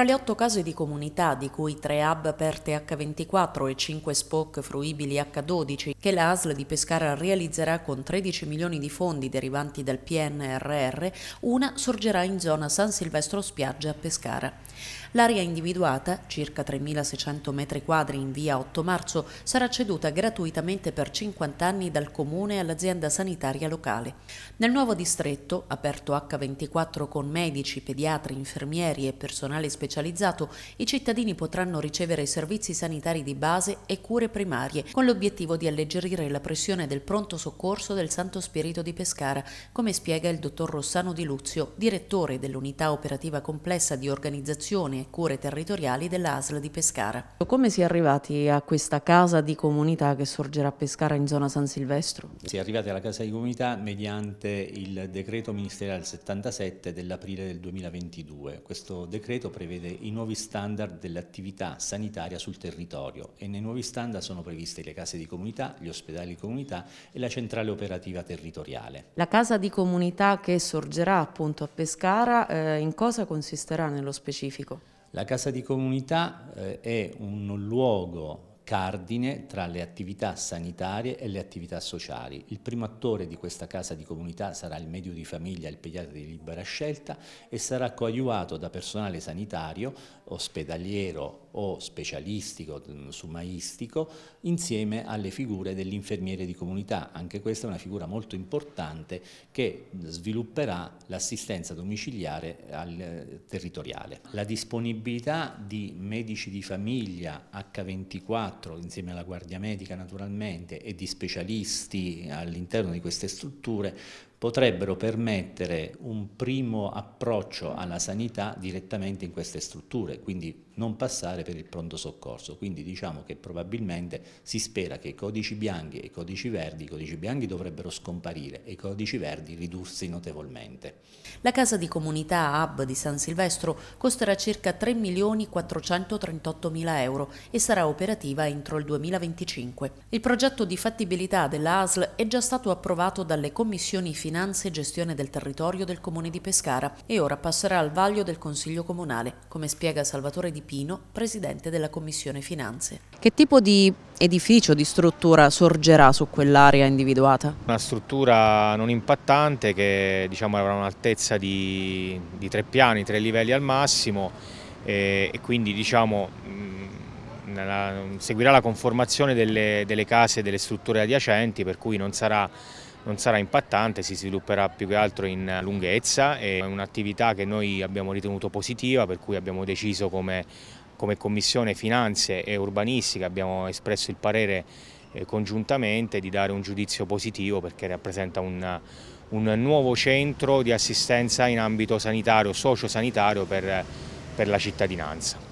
Tra le otto case di comunità, di cui tre hub aperte H24 e cinque SPOC fruibili H12, che la ASL di Pescara realizzerà con 13 milioni di fondi derivanti dal PNRR, una sorgerà in zona San Silvestro Spiaggia a Pescara. L'area individuata, circa 3.600 m2 in via 8 marzo, sarà ceduta gratuitamente per 50 anni dal comune all'azienda sanitaria locale. Nel nuovo distretto, aperto H24 con medici, pediatri, infermieri e personale specializzato, specializzato, i cittadini potranno ricevere servizi sanitari di base e cure primarie, con l'obiettivo di alleggerire la pressione del pronto soccorso del Santo Spirito di Pescara, come spiega il dottor Rossano Di Luzio, direttore dell'unità operativa complessa di organizzazione e cure territoriali dell'ASL di Pescara. Come si è arrivati a questa casa di comunità che sorgerà a Pescara in zona San Silvestro? Si è arrivati alla casa di comunità mediante il decreto ministeriale 77 dell'aprile del 2022. Questo decreto prevede prevede i nuovi standard dell'attività sanitaria sul territorio e nei nuovi standard sono previste le case di comunità, gli ospedali di comunità e la centrale operativa territoriale. La casa di comunità che sorgerà appunto a Pescara eh, in cosa consisterà nello specifico? La casa di comunità eh, è un luogo cardine tra le attività sanitarie e le attività sociali. Il primo attore di questa casa di comunità sarà il medio di famiglia, il pediatra di libera scelta e sarà coaiuato da personale sanitario, ospedaliero o specialistico, mm, sumaistico, insieme alle figure dell'infermiere di comunità. Anche questa è una figura molto importante che svilupperà l'assistenza domiciliare al, eh, territoriale. La disponibilità di medici di famiglia H24 4, insieme alla Guardia Medica naturalmente, e di specialisti all'interno di queste strutture potrebbero permettere un primo approccio alla sanità direttamente in queste strutture, quindi non passare per il pronto soccorso. Quindi diciamo che probabilmente si spera che i codici bianchi e i codici verdi, i codici bianchi dovrebbero scomparire e i codici verdi ridursi notevolmente. La casa di comunità Hub di San Silvestro costerà circa 3 milioni 438 mila euro e sarà operativa entro il 2025. Il progetto di fattibilità della ASL è già stato approvato dalle commissioni finanziarie Finanze e Gestione del Territorio del Comune di Pescara e ora passerà al vaglio del Consiglio Comunale, come spiega Salvatore Di Pino, Presidente della Commissione Finanze. Che tipo di edificio, di struttura sorgerà su quell'area individuata? Una struttura non impattante che diciamo, avrà un'altezza di, di, tre piani, tre livelli al massimo e, e quindi diciamo, mm, seguirà la conformazione delle, delle case e delle strutture adiacenti per cui non sarà non sarà impattante, si svilupperà più che altro in lunghezza, è un'attività che noi abbiamo ritenuto positiva per cui abbiamo deciso come, come Commissione Finanze e Urbanistica, abbiamo espresso il parere eh, congiuntamente di dare un giudizio positivo perché rappresenta un, un nuovo centro di assistenza in ambito sanitario, sociosanitario per, per la cittadinanza.